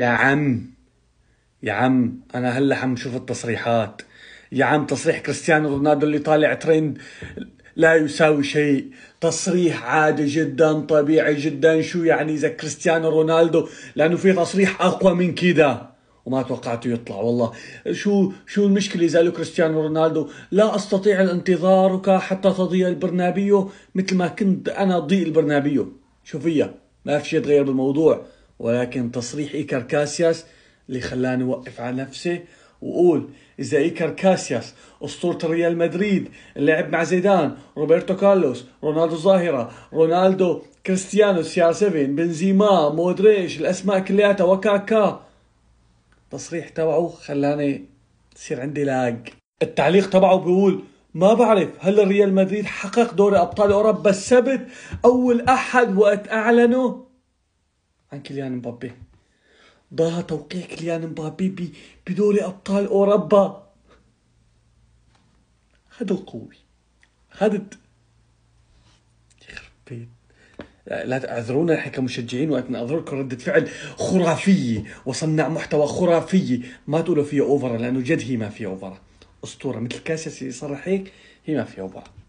يا عم يا عم انا هلا عم شوف التصريحات يا عم تصريح كريستيانو رونالدو اللي طالع ترند لا يساوي شيء تصريح عادي جدا طبيعي جدا شو يعني اذا كريستيانو رونالدو لانه في تصريح اقوى من كذا وما توقعته يطلع والله شو شو المشكلة إذا كريستيانو رونالدو لا أستطيع انتظارك حتى تضيء البرنابيو مثل ما كنت أنا ضيء البرنابيو شوفيه ما في شيء تغير بالموضوع ولكن تصريح إيكر كاسياس اللي خلاني أوقف على نفسي وأقول إذا إيكر كاسياس أسطورة ريال مدريد لعب مع زيدان روبرتو كارلوس رونالدو ظاهرة رونالدو كريستيانو سي ار 7 بنزيما مودريش الأسماء كلياتها وكاكا التصريح تبعه خلاني تصير عندي لاج التعليق تبعه بيقول ما بعرف هل ريال مدريد حقق دوري ابطال اوروبا السبت اول احد وقت اعلنوا عن كيليان مبابي ضاها توقيع كيليان مبابي بدوري ابطال اوروبا هذا القوي هذا يخرب بيت لا تعذرونا نحن كمشجعين وقت نعذركم ردة فعل خرافية وصنع محتوى خرافية ما تقولوا فيه اوفرا لانه جد هي ما فيها اوفرا اسطورة مثل كاسيا اللي صرح هيك هي ما فيها اوفرا